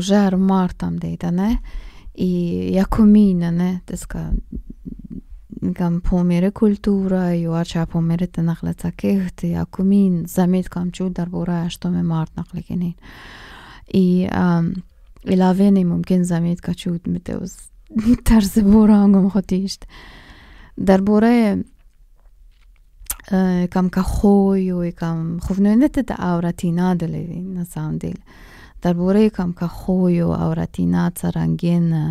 چه از مارت هم دیدنه، ای اکومینه نه، دیگه کام پو میره کل طرا، یو آچه پو میره تنها که حتی اکومین زمیت کام چو در بورایش تو مارت نقل کنید، ای ای ممکن زمیت کام چو در بورایش تو مارت نقل کنید، در بورای کام کخویو، کام خو نیسته دعورتی نادره نه سعندی. دربارەیەکم کە خۆی و ئەوەتی ناچەرەنگێنە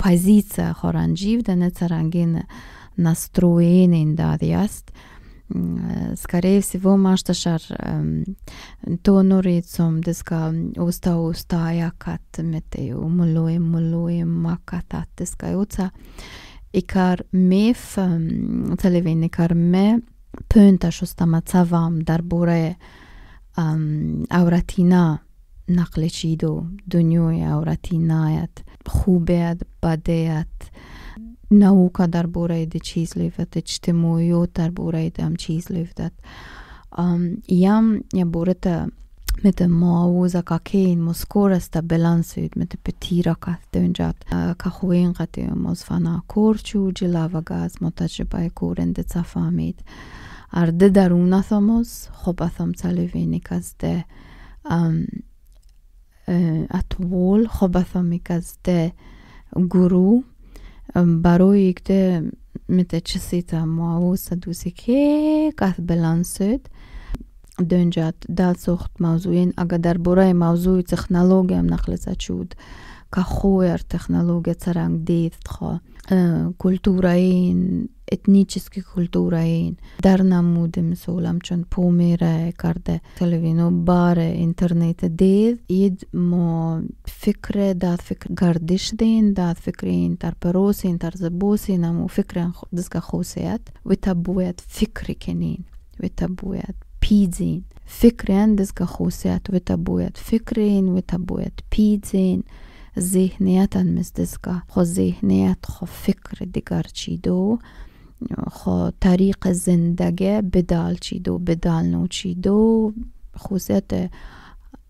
پازیچە خۆرانجی دەنە چەرەنگێنە настроенен дарјаст скорее всего машташар то норицом деска уста уста якат мете умлоем млоем макатат деска уца икар меф телевен икар ме пӯнташустама цавам дар бораи ام او راتینا نقل دنیای دنیوی او خوبیت بدیت نوکا در بوره دی چیز لیفت اجتماعیو در بوره دی هم چیز لیفت ایم یا بوره تا می تا ما که این موسکور استا بلانسید می تا پتیرا که دو انجاد که خوین قطعه موزفانا کورچو جلاوگاز متجربه کورند صفا Ar de darunasamos khobasam tsalevenikazde um atwol khobasamikas guru baroyikde metechsita muavusa dusike kas balansöt դոնջատ դասոխտ մավզուին ագադար բորայ մավզուի տեխնոլոգիամ նախլեսաչուդ կախոյր տեխնոլոգիա ցրանք դիստխո کلتور های اتنیکی کلتور های در نام دیم سولم چون پومیره کرده تلوینو باره انترنت دید اید ما فکر داد فکر گردش دین داد فکرین تر پروسین تر زبوسین اما فکرین دستگاه خوصیت و تبوید فکر کنین و تبوید پیدین فکرین دستگاه خوصیت و تبوید فکرین و تبوید پیدین خب ذهنیت مزدزگا خو ذهنیت خو فکر دیگر چیدو و خب خو طریق زندگی بدال چیدو و بدال نو و خصوصیت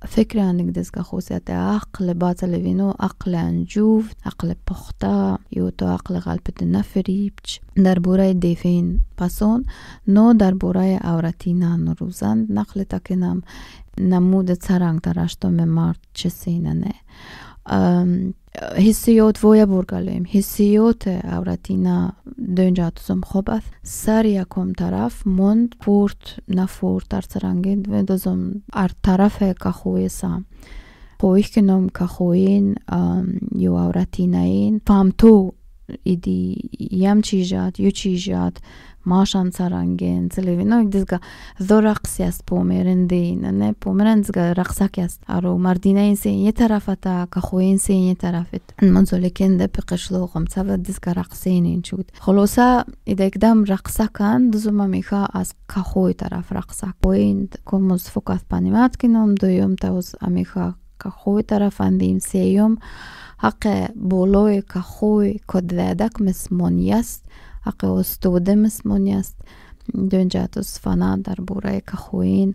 فکر عندك دزقة خوصیت عقل باطل فينو عقل انجوف عقل یو تو عقل غالبة در پسون نه پسون نو دربورای اوراتینا روزند، نقل تکنم نمود سرانگ درشتو ممارد سیننه نه ҳиссиёт воя бургалем ҳиссиёте э, авратина донҷатузум хоб аст сар яком тараф мон пурт нафур тарсаранги дозум ар тарафе кахуи са хоҳиш кином кахуин ё авратинаин фамту иди ям чижат ё чижат ماشان سرانگین سلیوی نوی دیزگا دو رقصی است پو نه پو میرن دیزگا ارو مردینه این سین یه طرف اتا کخوی این سین یه طرف ات منزو لیکن ده پی قشلو غم سو دیزگا رقصی نین چود خلوصا ایده اکدام رقصاکن دوزو ما میخا از کخوی طرف رقصاک پو این کموز فکات پانیمات کنوم دو یوم تاوز امیخا کخوی طرف اندین سی یوم حق بولوی کخوی کدویدک مسمونی است akkuż studem smonjas dönġatu s-fana darbura jek aħuin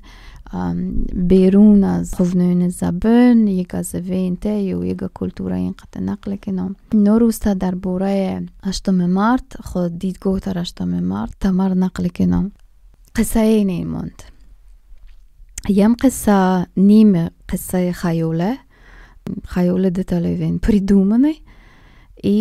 bejruna zħuvnun zabön jiga zivin teju jiga kultura jinqat naqli kinom. Norus ta' darbura je għaxtom mart, xod dit gotar għaxtom mart, tamar naqli kinom. Qisajin imont. Jem qissa nime qissa xajule, xajule detalivin, pridumani i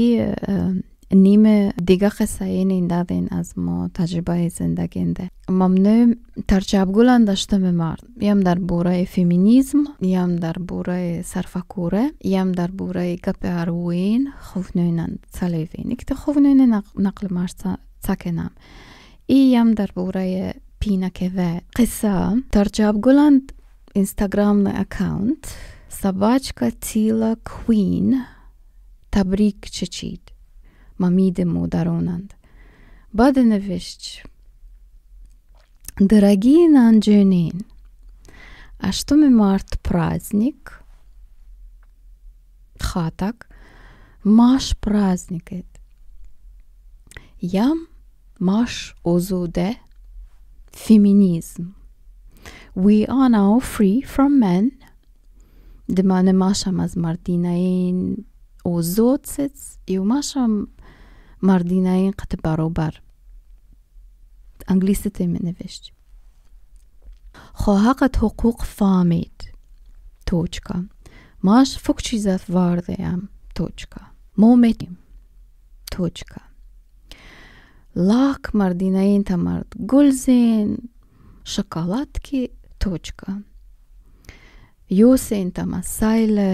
نیم دیگه این دادین از ما تجربه زندگینده ممنوع ترچاب گولن داشته مرد یم در بوره فیمینیزم یم در بورای سرفکوره یم در بورای گپ اروین خوفنوینند سلیوین اکتا خوفنوین نقل مرد سکنم ای یم در بوره پینکه و قصه ترچاب گلند اینستاگرام اکاونت سباچکا تیلا کوین تبریک چچید мамидему даронанд. Баде навещь. Дорогие Нанджанин, а что мы март праздник? Хатак. Маш праздник. Ям маш озуде феминизм. We are now free from men. Demane mașam az Martina in ozoțeț, eu mașam Մարդինային կտպարոբար։ Անգլիսը թեմը նվեշտ։ Խոհակը թոքուկ ֆամիտ։ Точка։ Маш ֆոկչիզավ վարդեամ։ Точка։ Մոմետիմ։ Точка։ Լակ մարդինային թամարդ գոլզեն շոկոլադկի точка Յոսեն տամասայլը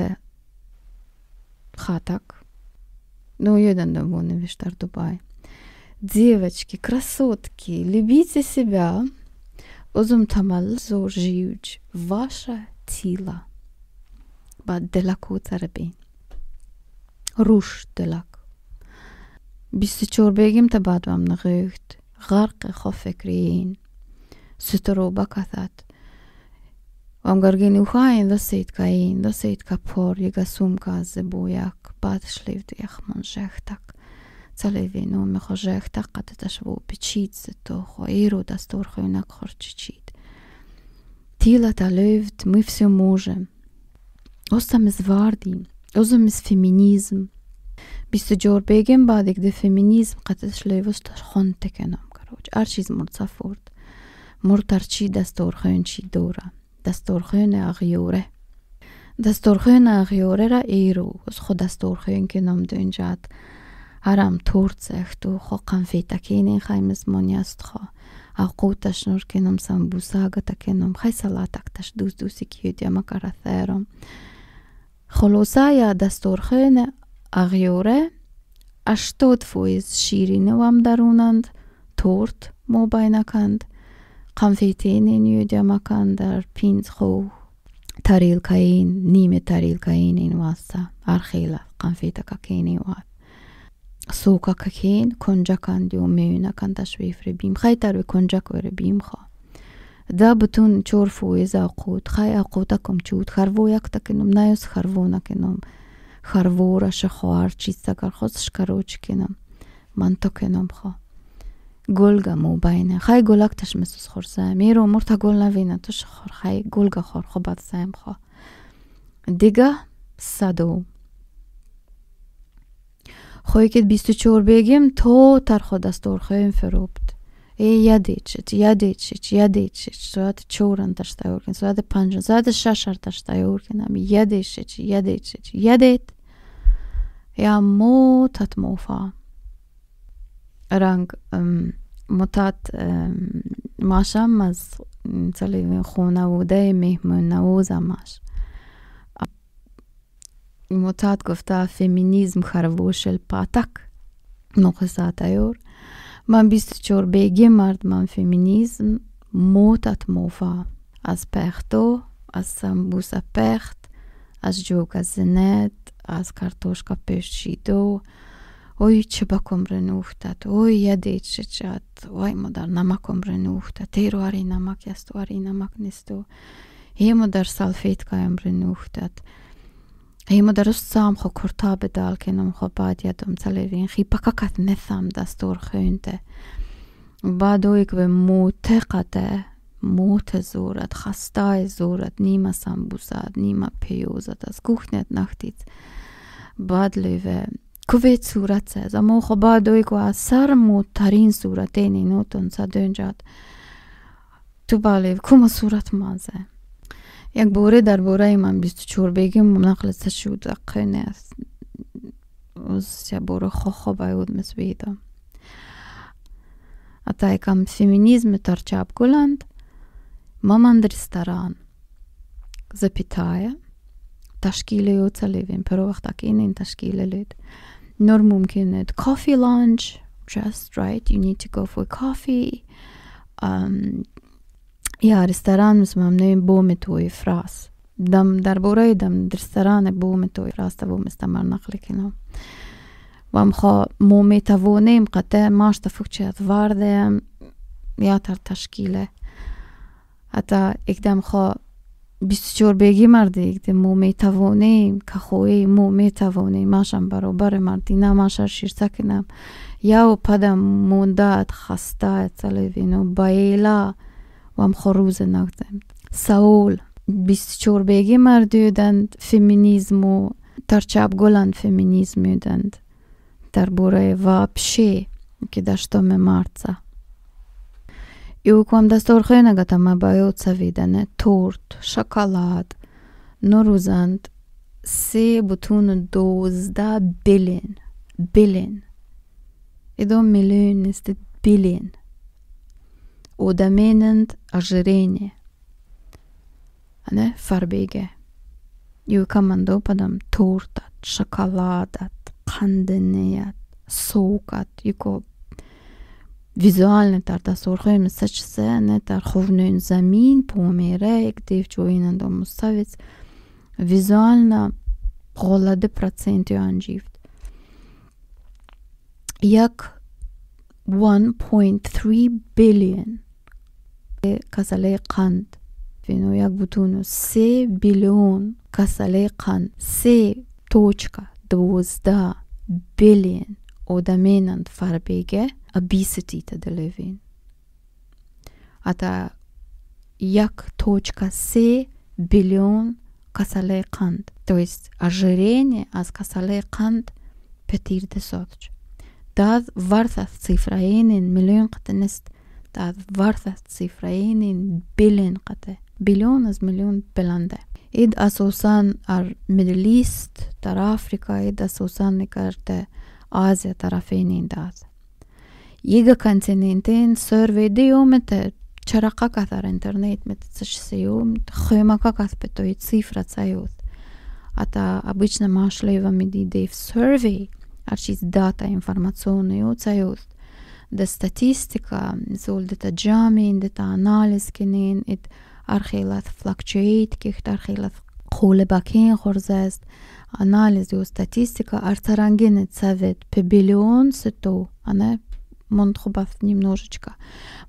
խատակ Ну, уедем домой, не виштар Дубай. Девочки, красотки, любите себя. Озум тамал зо жиюч. Ваше тело. Ба делаку тараби. Руш делак. Бисы чорбегим табад вам нагыхт. Гарка хофекриин. Сутуру бакатат. Сутуру бакатат. ამგარგენი უხაინ და სეითკაინ და სეითკა ფორი გასუმკაზე ბუიაკ ბატშლივდი ახმონ ჟახტაკ ცალევი ნო მე ხო ჟახტაკ ყატეთაშვო პიჩიცე თო ხო ერო და სტორხენა ხორჩიჩით თილა და ლევთ მე ვсё можем ოსამ ეს ვარდი ოსამ ეს ფემინიზმ ბისო ჯორ ბეგენ ბადიკ დე ფემინიზმ ყატეთაშლევო სტორხონ ტეკენო კაროჩ არჩიზ მორცაფორდ მორტარჩი და სტორხენჩი დორა дастурхӯи нағёре дастурхӯи нағёрера ирӯз хо дастурхӯен ки ном дунҷад ҳарам турцехту хо қамфетакинин хаймизмонист хо ақуташнур ки ном самбусагатакеном хай салатакташ дусдуси киюдямакарасером холоса я дастурхӯне ағёре аштод фоиз ширинивам дарунанд торт мобайнаканд қамфетене ниёҷамъкан дар пинз хо тарилкаин ниме тарилкаин ин васта архела қамфета какени вад сука какен кунҷакан ди меюнакан ташвифре бим хай тарве кунҷакоре бим хо да бутун чор фоиза ақут хай ақутаком чуд харво якта кеном наёс харво накеном харвора шахоар чистагар хос шкаро чи кеном ман то кеном хо گلگا موباینه خی گلک تش مسوس خورسه میرو مرتا گل نوینه تش خور خی گلگا خور خوبت سیم خوا دیگه صدو خواهی که بیست و چور بگیم تو تر خود دستور خواهیم فروبت ای یادیچیت یادیچیت یادیچیت سواد چورن تشتا یورکن سواد پنجن ساعت ششر تشتا یورکن هم یادیچیت یادیچیت یادت یا مو موفا رنگ rang mutat maša maz و خونواده مهمون نوازم اش متاد گفته فمینیزم خربوشل پاتک نقصات ایور من 24 بگی من فمینیزم موتت موفا از پختو از سمبوس پخت از جوک از زنت از کارتوشکا پشت ой чебакомрен ухтат ой ядечечат ой модар намакомрен ухтат эруари намак ястуари намак несту емодар салфетка ямрен ухтат емодар сам хо куртабе далкеном хо бадя том целевин хипакакат несам дастор хюнте бадо икве мутекате мута зурат хаста зурат нима сам бусат нима пеозат аз кухнет нахтит бадлеве Կուվետ սուրաց է, ամո խոբադոյկու ասար մոտարին սուրատեն ինոտոն սա դönջատ։ Տուբալև, կումը սուրատ մազը։ Як боре дар бораи ман бистучорбеги нақлиса шуд ақине аст. Уз я бора хохобай уд мисвида. Атайкам феминизм тарчаб гуланд. Маман ресторан. Запятая. Ташкиле уцалевин. Первый вахтак инин ташкиле лид. نور ممکنه کافی لانچ جست رایت. یو need to go for coffee um, یا رستوران نیم بوم توی فراس دم در بوره دم رستوران بوم توی فراس بوم مستمر نقل کنم و خا مومی توانیم قطع ماش فکر چیت وارده یا تر تشکیله حتی اکدم خوا 24 بیگی مردی مو می توانیم که خوی مو می توانیم ماشم برابر مردی نه ماشر شیرسه کنم یو پدم موندت خسته ات بایلا و هم خروز نگدم سول 24 بیگی مردی دند فیمینیزم و ترچاب گلند فیمینیزم دند در بوره و که داشتم مرد Eu vam da stor khoyna ma ne? tort, chocolat, noruzant, se buton doz bilin, bilin. Ido do bilin. O da a ne Ane farbege. Eu cum dopadam padam tortat, chocolatat, kandeneat, sokat, визуалнетар дастворҳои месачсенетар ховноин замин померек девчоинанда муставец визуально ғолады проценти анҷифт як 1.3 билион касалаи қанд вино як бутуну се биллион касалаи қанд се точка одаменанд фарбеге obesity to they live in. Ata як точка С биллион касалей қанд. То есть ожирение аз касалей қанд петир де сотч. Дад варта цифраенин миллион қатанист. Дад варта цифраенин биллион қате. Биллион аз миллион беланде. Ид асосан ар Middle East, тар Африка, ид асосан никарте Азия тарафенин дад. giga kontinentin sörvedi ju med det чарака кадар интернет метцшсиум хема какас петой цифра цают ата обычно машлева медидев survey арчис дата информационную цают да статистика зол дета джамин дета анализ кинин ит архилат флакчуейт кихт архилат қолебакин хорзаст анализ ю статистика арцарангинет цавет пебилион сету ана мундку баст немножечко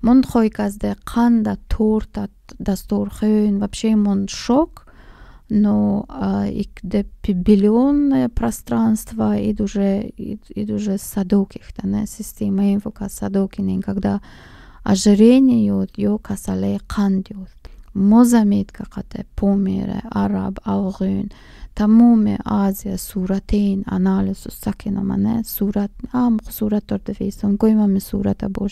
мундхой казде канда торта дастурхун вообще мундшок но а, икде пибилионное пространство и дуже и дуже садоких да не система инфока садокинин когда ожирение йод йо касале канд مزمید که قطعه پومیره، عرب، آقایون تمام آزیا سورتین انالیس و سکین همانه سورت، آموخ سورت تورت فیستون، گویم همه سورت ها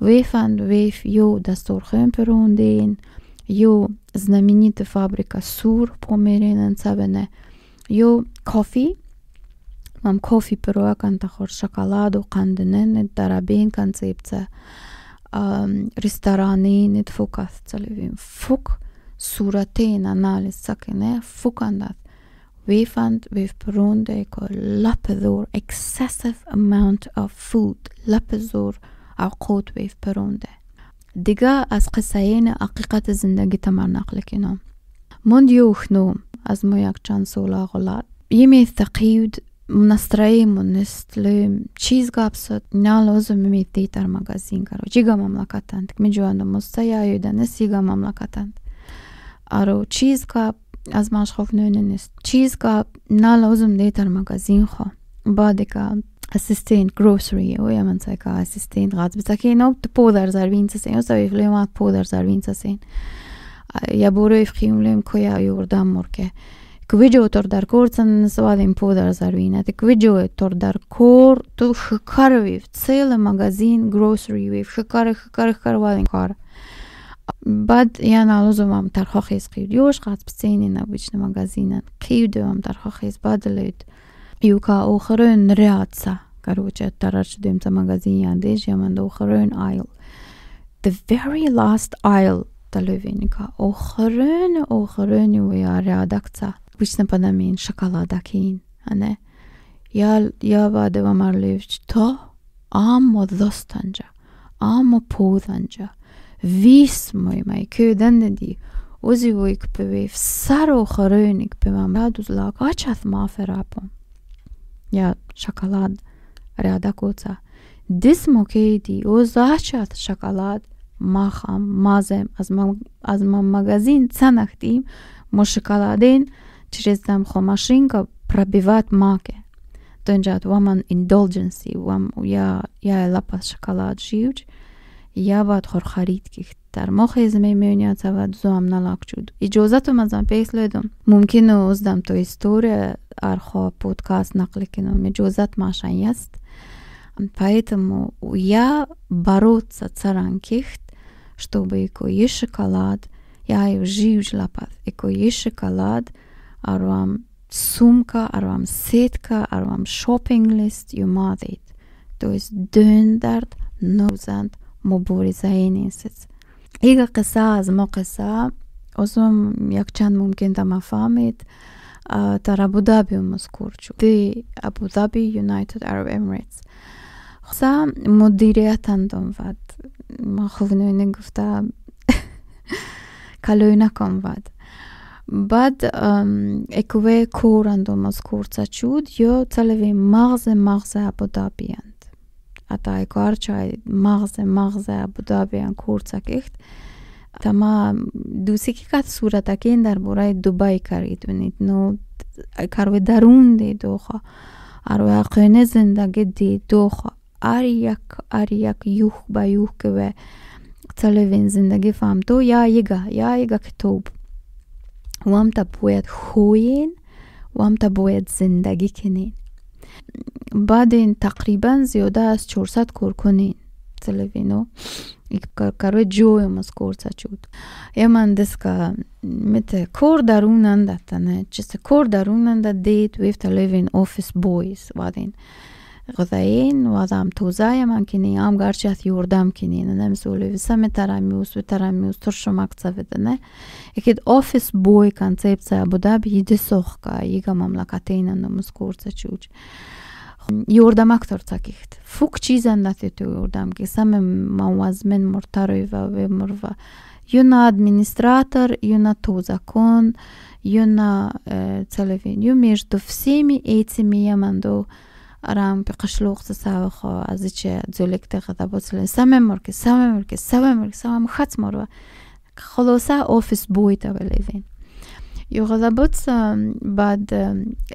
ویفن ویف یو دستور خون پیروانده این یو زنمینیت فابریکا سور پومیره این انتظاره یو کافی مام کافی پیروه کن تاخور شکلاد و قنده نه نه کن صیبت سه رسترانی نت فوکات څلیوین فوک صورتینانال څکنه فوکاندات ویف اند ویف پروندے کو لپ زور اکو فود لپ او قود ویف پرونداے دیگه از قصهیین حقیقت زندگی تمرنقل کنام موند یو از مو یک چند سولا غلاد ایمی تقید настроим, он если чизгапсот, ня лозум ми титар магазин, короче, ига мамлакатант, миджуанду мустая юдан, эс ига мамлакатант. Аро чизгап, аз машхов нюнен эс, чизгап, ня лозум титар магазин хо, бадика assistant grocery og jeg mener ikke assistant rett men ikke nå det påder der vinter sen og så vi flyr mat påder der vinter sen jeg bor i friomlem hvor jeg gjorde det morke Kvidžio tor dar kor se ne zavadim podar za ruina. Te kvidžio je tor dar kor, to šikarvi v cele magazin, grocery, v šikarvi, šikarvi, šikarvi, vadim kar. Bad ja na lozu vam tar hohez kvidžioš, kad pseni na obične magazine. Kvidžio vam tar hohez badalit. Juka ohrön reaca, kar uče tarač dimca magazin, ja dež je mando ohrön ajl. The very last aisle, ta lövinika. Ohrön, ohrön, ja readakca. Ohrön, обычно понамен шоколада keyin ana yavadi va marlevich to ammo dostanja ammo povdanja vismoj maj köydendedi ozivoj kpevev saro horönik pevam raduzlag achath maferapom ya шоколад ряда коца дисмо кейди озачат шоколад ма хам мазем аз ма магазин цанахтим мо шоколаден чрез там хомашинка пробиват маке. Тенджат ваман индулженси, вам ја ја е лапа шоколад шиуч, я бат хорхарит ких тар мохе зме мјуња ват дзуам на лакчуд. И джо зато ма зам пејследом, мумкино уздам то историја, архо подкаст накликино, ме джо зат машан јаст. Поэтому я бороться царанкихт, чтобы и кое шоколад, я и жив лапат, и кое шоколад – ar vam sumka, ar vam setka, ar vam shopping list, ju madhit. To is dëndart, nëzant, më buri za e Iga kësa, az më kësa, ozëm jak qënë mumkin më kënda më famit, të Abu Dhabi më skurqë, të Abu Dhabi United Arab Emirates. Kësa, më diri atë në dëmë vatë, më këvënë në në kalojnë akëm vatë. Բադ եկուե կորանդոմաս կորցաչուդ յո ցալևի մաղզե մաղզե ապոդաբիան ատա կարճայ մաղզե մաղզե ապոդաբիան կորցակեխտ Տամա դուսիկի կատ սուրատակեն դար բորայ դուբայ կարիտ ունիտ նո կարվե դարուն դե դոխա արոյա քենե զենդագե դե դոխա արիակ արիակ յուխ բայուխ կվե ցալևեն զենդագե ֆամտո յա եգա յա եգա կտոբ вамта бояд хӯин вамта бояд зиндагӣ кунин баъдин тақрибан зиёда аз 400 кур кунин целевино карои ҷоямаз корса чуд яман деска мете кор дарунанда тане чисе кор дарунанда дед вефта левин офис бойс вадин غذائين وضعم توزايا ممكنين عم قرشي هث يوردام كنين انا مسؤولي وسامي تراميوس وتراميوس ترشو مكتب دنا اكيد اوفيس بوي كانسيبتسا ابو دابي يدي سوخكا يغا مملكتين انا مسكورتسا چوج يوردام اكتر تاكيخت فوق چيزان ناتي تو يوردام كي سامي موازمين مرتارو يوا ومروا يونا администратор, يونا تو закон, يونا целевин. Ю между всеми этими я манду რამ ფიქშლუხსა საახო აზიჩე ძოლეკთა დაბოცლენ სამემორკე სამემორკე სამემორკე სამამ ხაცმორვა ხოლოსა ოფის ბუითა ველევენ იუღაბოცა ბად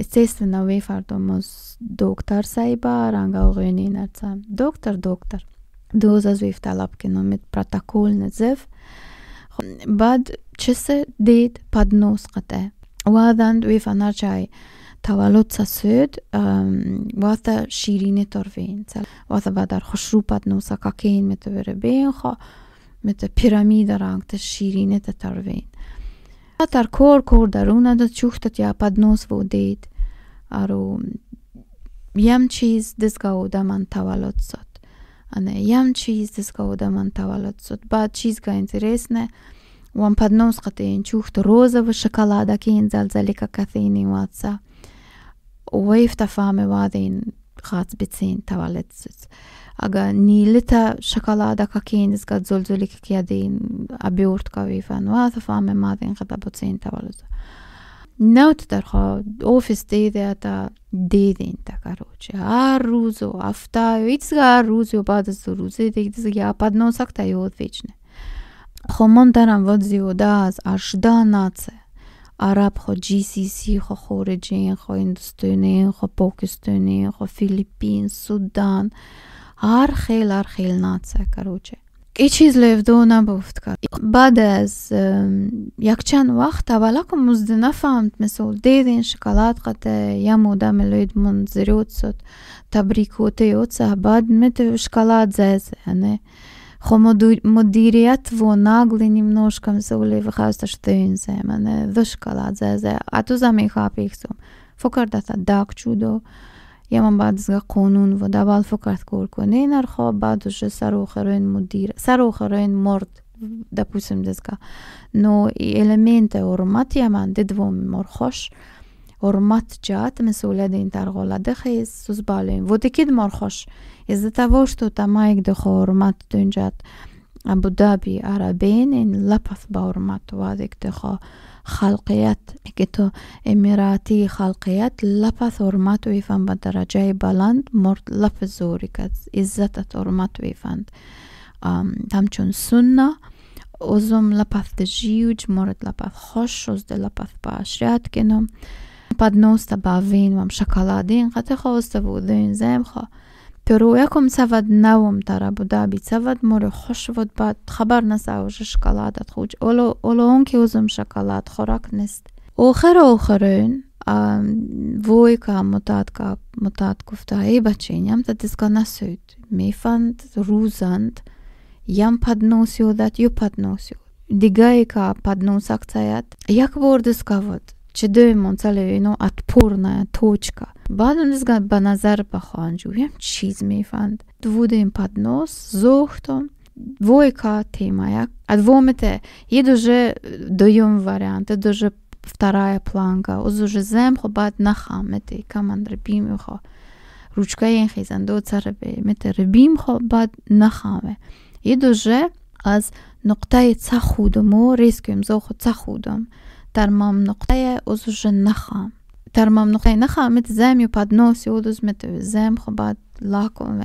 ესესნა ვეფარდომოს დოქტორ საიბა რან გაუღენინაცა დოქტორ დოქტორ დოზას ვიფტალაპკენო მეტ პროტოკოლნე ზევ ბად ჩესე დეთ პადნოსყატე ვადანდ ვიფანარჩაი تولد سسود واتا شیرین ترفین واتا با در خشروبت نوسا کاکین مت بربین خا مت پیرامید رنگ شیرین ترفین تر کور کور درونه د چوختت یا پدنوس و دید ارو یم چیز دزگا و دمن تولد سد ane jam čiz diska u da man tavalat sot ba čiz ga interesne wan padnos qate in chuht roza va shakalada ke in zalzalika kathini watsa wave da fame war den rat bezehn tavaletzt aga nilita shokolada kakeindis gad zolzuli kakeadin abiort kavi fan va da fame ma den gad bezehn tavaletzt Not der ho office day der da deden ta короче a ruzo afta its ga ruzo bad so ruzo dik dis ga padno sakta yo vechne khomon daram vot zio da az ashdanace عرب خو جی سی سی خو خورجین خو هندستونین خو پاکستانی خو فیلیپین سودان هر خیل هر خیل ناتسه کروچه چیز چیز دو نبفت کرد بعد از یک چند وقت که مزد نفهمت مثل دیدین شکلات قطع یا موده ملوید منظری اوتسد تبریک اوتی اوتسه بعد میتو شکلات زیزه یعنی خب во و наглый немножко взяли выхаста штынзе, мене вышкала зезе, а ту за ایخسوم. فکر داتا داک چودو. یه من بعد از قانون و دبال فکرت کور کنه این خواب بعدش سر آخرین مدیر سر آخرین مرد допустим дезга но элементе урмат яман дедвом морхош урмат ҷаҳат масъулияти интарғолада хез сӯз балем водекид морхош از за того, что Тамаик де хурмат дунжад абу даби арабенин лапас ба хурмат که تو اماراتی خلقیت لپس حرمت ویفند به درجه بلند مرد لپس زوری که عزتت حرمت ویفند همچون سنه و جیوج مورد لپ خوش شد لپس به اشریت کنم پد نوست به وین وم Перу яком савад навом тара буда би савад море хош вот ба хабар на са уже шоколад от хуч оло оло он ки узум шоколад хорак нест охир охирин войка мутатка мутат куфта ай баченям та диска насуд мифанд рузанд ям подносил дат ю подносил дигайка подносак цаят як бор диска вот чидаем масъалаи ино отпорная точка баъдам дизга ба назар ба хоҳанд ҷӯям чиз мефанд дувудем поднос зохтон двойка темаяк адвомите ед уже дуюм дойом варіанти, уже вторая планка хобат уз уже земхо Ручка нахамете каманрбимихо ручкаен хезандоцарабе мете рбимхо баъд нахаме ед уже аз нуқтаи цахудумо резкуем зохо цахудам ترمام نقطه اوزوش نخام ترمام نقطه نخام زم и поднос и удуз мет зем хобат лаком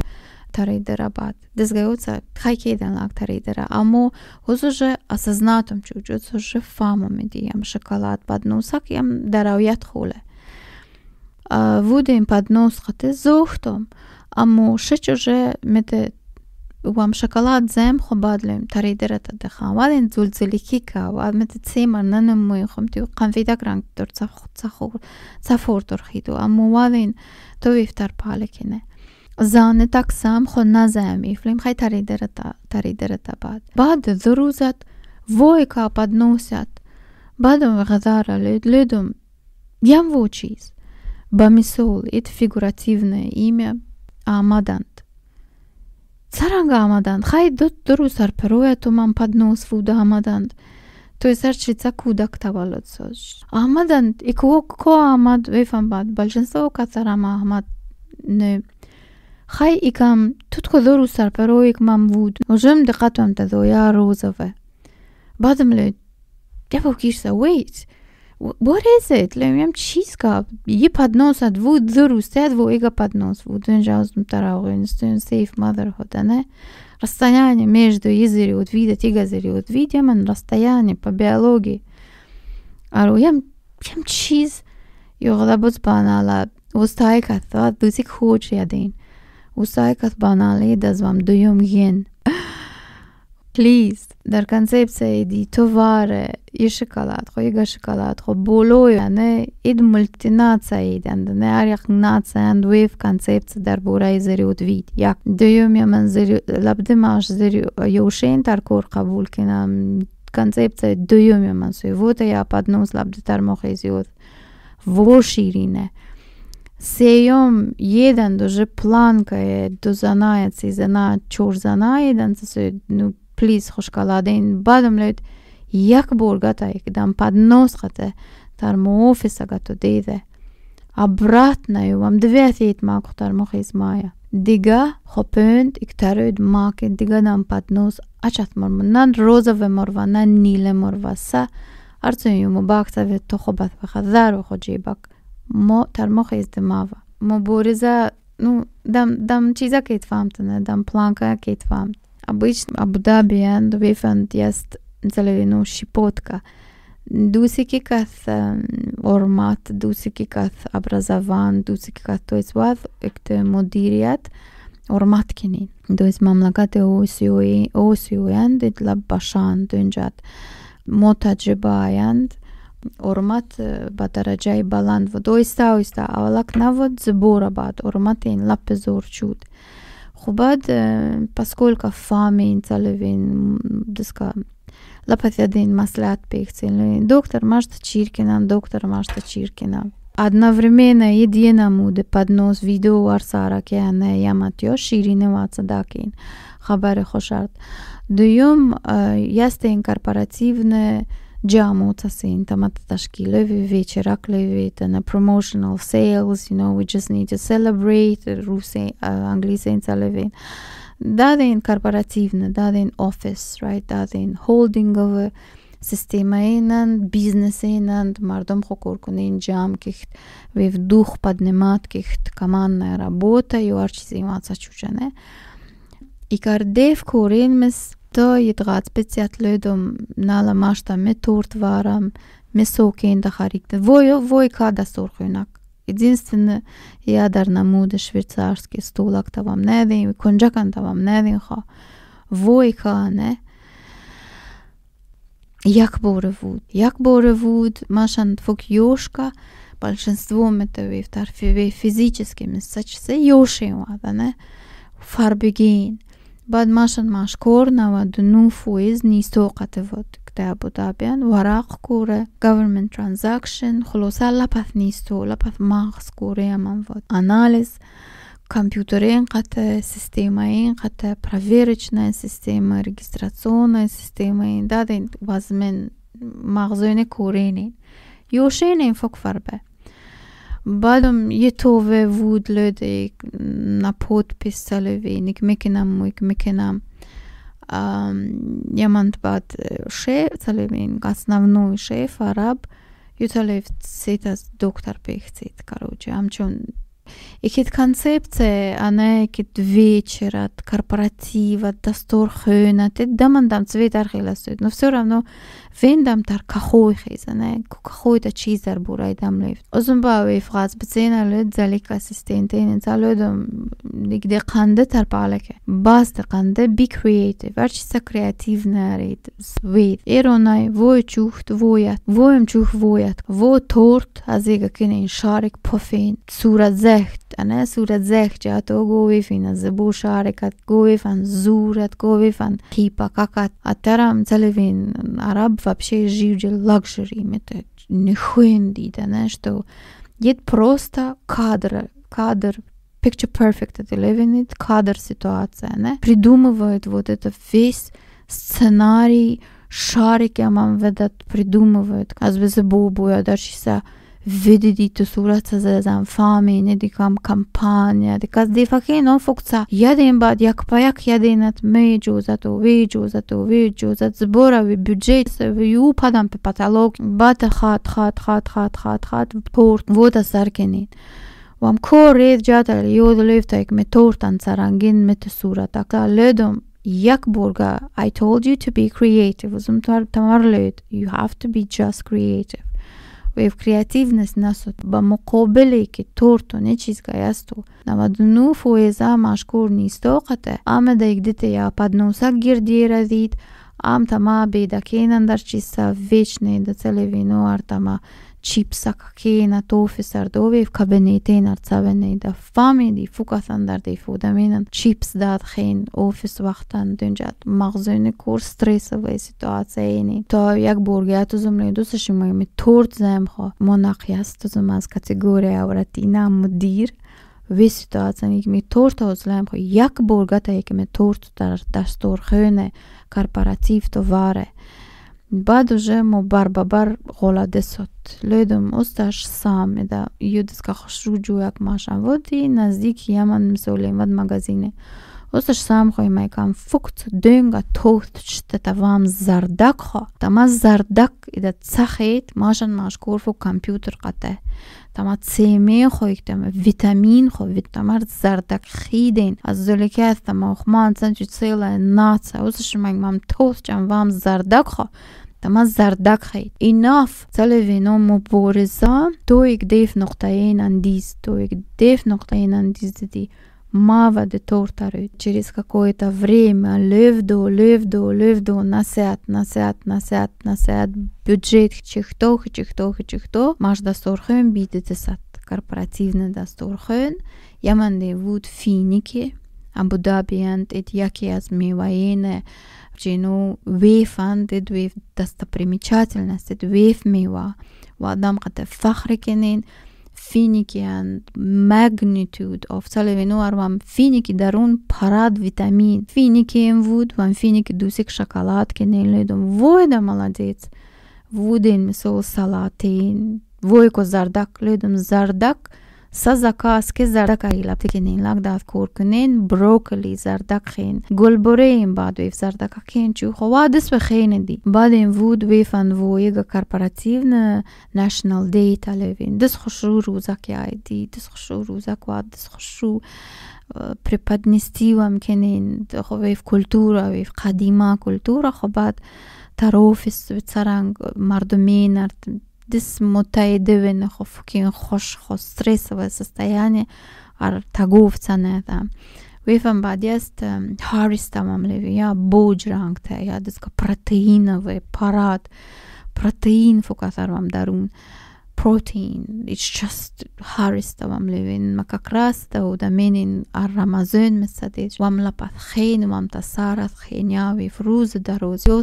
таридера бат дезгаются хайкейден лак аму амо хузуже осознатом чучут суже фамом идиям шоколад подносак ям дарауят хуле вудем поднос хате аму амо шечуже мете вам шоколадзем хобадлем тарейдерата да хавален зулзули кика вамет цема нана мой хом ти конфита гранд тор цах цах цафор тор хиду а мовален то вифтар палекине зане так сам хо назем и флим хай тарейдерата тарейдерата бад бад зурузат войка подносят бадом газара лед ледом ям вучис бамисол это фигуративное имя амадант саранга амаданд хай дуру сарпарӯя ту ман паднос вуда амаданд то сар чица кӯдак таваллуд соз амаданд икуко амад вефамбад балшинсо касарама амад не хай икам тутко дуру сарпароик мам вуд ужум диқатам тазоя розове бадмле дявокишса вейт what is it? Lim, jam číska. Je podnos a dvu dzoru, ste dvu ega podnos. Vudun žalzum taravin, stun safe motherhood, a ne? Расстояние между езери от вида тигазери от видя ман расстояние по биологии. Ару ям ям чиз йогда бот банала устай катва дузик хоче ядин. Устай кат банале дазвам дуюм ген. پلیز در کنسپسی دی تواره ی شکلات خو یگا شکلات خو بولو یعنی اید ملتی ناتسی ایدن ده نه هر یک ناتسی اند ویف کنسپسی در بورای زری و دوید یک دیوم یا من زری لبدی ماش زری یوشین تر کور قبول کنم کنسپسی دیوم یا من سوی ووتا یا پدنوز لبدی تر مخی زیود وو شیرینه Сејом еден доже планка е до занајец и зана чур занајец, ну, پلیز خوشکالا دین بادم لید یک بورگا تا یک دم پاد نوز خطه تر مو اوفیس اگه تو دیده ابرات نیوم دویت ایت ما که تر مو خیز مایا دیگا خوپند پوند اکتر اید ما که دیگا دم پاد نوز اچت مرمو نان روزا و مروا نان نیل مروا سا ارسون یو باکتا و تو خوبت بات بخد دار و خو جیبک ما مو تر مو خیز دی ماو مو بوریزا دم چیزا که فامتنه دم پلانکا که ایت обычно Abu Dhabi and Weekend jest înțeleginu și potca. Dusiki kath um, ormat, dusiki kath abrazavan, dusiki kath toizvad, ekte modiriat, ormat kinin. Dois mamlakate osiyui, osiyuyand, et la bashan dönjat. Motajibayand, ormat batarajai baland vod oista oista avalak navod zbora bad urmatin lapezor čud хубад, поскольку фамин целевин, диска, лапатядин маслят пехцельный. Доктор Машта Чиркина, доктор Машта Чиркина. Одновременно единому де поднос видео арсара кеане яматё шириневаца дакин. Хабары хошард. Дуюм ястен корпоративный Jamu Tassinta Matatashki Levivi Chirak Levit and a promotional sales, you know, we just need to celebrate, Rusi uh, Anglisența Levin. Date în corporativne, date în office, right, date în holdingowe системаинанд бизнесинанд мардум хукуркунин ҷамъ кихт вев дух поднимат кихт командная работа юар чизи мацачучане икардев курин мис То едра специят лӯдум нала машта метуртварам месокенда харикда вой када сурхӯнак единственно ядар намуда швейцарский стулак тавам недин кунҷакан тавам недин хо вой кане як боре вуд як боре вуд машан фук ёшка большинством это ве физическими сачсе ёшева да не фарбюгин badmashn mashkurnava dunufuiz nistoqatavot kitabodabian varaq kure government transaction xulosa lapath nisto lapath mag'z ko'reamanvot analiz компьютерен ката системаен ката проверочная система регистрационная системаен даден вазмен мағзоене коренен ёшенен фокфарбе Бадом ја тове вуд леде на подпис салеве, ник мекенам мојк мекенам. Ја мант бад э, шеф, салеве, основној шеф, араб, ја талев сетас доктор пехцет, короче, амчон Եկեթ концепция, она եկեթ вечера от корпоратива до сторхена, ты дамандам цвет архиласует, но все равно вендам тар кахой хизана, кахой та чизар бурай дамлев. Озумбави фраз бцена лед залик ассистентен, залодом нигде канде тар палеке. Бас та канде be creative, варчиса креативна рейт, свет. Эронай вой чухт воят, воем чух воят, во торт, азега кине шарик пофин, сура зе zegt, a ne surat zegt, ja to govifin, a zebušarekat govifan, zurat govifan, hipa kakat, a teram целевин араб вообще živđe luxury, mete nehuendi, не? Што jed prosta kadra, kadar, picture perfect, да левинит кадр ситуација, не? Придумывают вот ето весь сценарий, шарик, я мам ведат, придумывают. Аз без бубу, я даже видите сурата за да знам фами, да кам кампания, дека здивахе но фукца. Јаден бад, јак па јак јаденат меѓу, зато веѓу, зато веѓу, зат зборави, бюджет, се ви упадам пе паталог, бата хат, хат, хат, хат, хат, хат, порт, вода саркенит. وام کورید جات الیود لیفت ایک متورتن سرانگین مت صورت اکتا لدم یک برگا I told you to be creative. Uzum tamar You have to be just creative. в креативност насот, ба мукобелеки торту нечизга јасту. Навадну фуеза машкур стоката, аме да дете ја падносак гирдиразит, ам тама да кенандар чиса вечне да целевину артама. чипсакакена тофесардовев кабинетенарцавенеда фамеди фукасандардефудаменан чипс дадхен офис вахтан дунҷат мағзуни кур стрессовая ситуацияене то як бургия тузумне дусашимоми торт замхо монақияс тузум аз категория авратина мудир ве ситуация ми торта озлаймхо як бургатаякми торт дар дастурхӯне корпоративто варе بعد уже مو بار بار غولاده سوت لیدم اوستاش سام ایدا یودس کا خوش رو جو یک ماشان ودی نزدیک یمن مسولین ود ماگازینه اوستاش سام خو می کام فوکت دنگا توت چت تا وام زردک خو تما زردک ایدا صحیت ماشان مشکور فو کامپیوتر قته тама семе хоҳектама витамин хо витамар зардахиден азолеки астама хумаанчанчи целая наца усашмаг мам тосчам вам зардак хо тама зардак хаид инаф цале вино мубориза тоик деф нуқтаинандиз тоик деф нуқтаинандиз дидӣ Мава, Мавады тортары через какое-то время левду, левду, левду, насят, насят, насят, насят, бюджет чехто, чехто, чехто. маш дастурхын бидетесат, корпоративный дастурхын, яманды вуд финики, Абу-Дабиент, это яки аз миваене, жину вейфан, дед вейф достопримечательность, дед вейф мива, Вадам адам ката фахрикенин, финики and magnitude of саливинуар ван финики дарун парад витамин финики ем вуд ван финики дусик шоколад ки нелидум вуйда молодец вуден мисол салатин вуйко зардак лидум зардак سازاکاس که زردک ایلاپتکنین لاک داد کور کنین بروکلی زردک خین گلبوره این باد ویف زردک خین چو خوا دس و خین دی بعد این وود ویف ان وو یگا کارپوراتیو نه ناشنال دی تلوین دس خوشو روزک یای دی دس خوشو روزک وا دس خوشو преподнести کنین خویف کلتورا ویف قدیما کلتورا خو بعد طروف سرنگ مردمین دس متایده و نخو خوش خو سترس و سستایانی ار تاگوف چانه تا ویفم بادی است هاری ستامم لیوی یا بوج رانگ تا یا دس که پراتین و پارات پراتین فکاتر وام پروتین ایچ چست هارست وام لیوین مکا کراست و دمین این ار وام لپت وام تسارت خین یاوی فروز دروز نه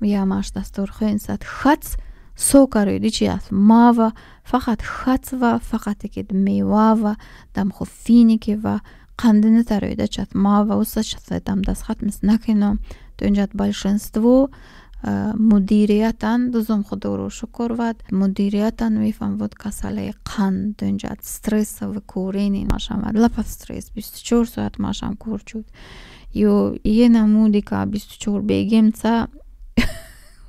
و یا ساد از فقط خطس و فقط که و قندنه تاروی دا و او سا то инжат большинство мудириятан дузум худорошо корвад мудириятан мефам вот касалаи қанд дунҷат стрессовы курени машамад лапав стресс 24 соат машам курчуд ё ена мудика 24 бегемца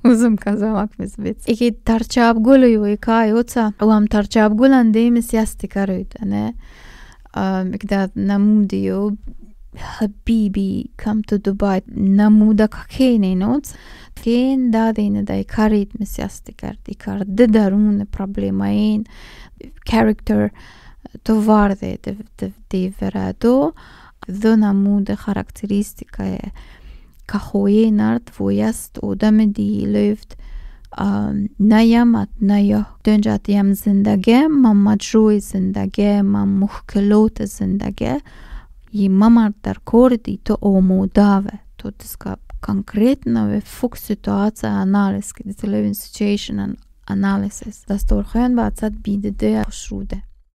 узум казамак мисбец эки тарчаабгулу ё икаёца уам тарчаабгулан демис ястикаруйд ане икда намудиё Habibi kam to Dubai na muda kakene noc, tken da dene da je karit mesjastikar, di kar de darune problema in, character to varde de, de, de vera do, dhe na muda karakteristika je ka hoje nart vojast oda me di lëft um, na jam at na jo dëngjat jam zindage, ma ma zhoj zindage, ma muhkelote zindage, и мамар даркорит и то омудаве. То диска конкретно ве фук ситуация анализ, кеде те левин situation and analysis. Дастор хен ба ацат биде де шуде.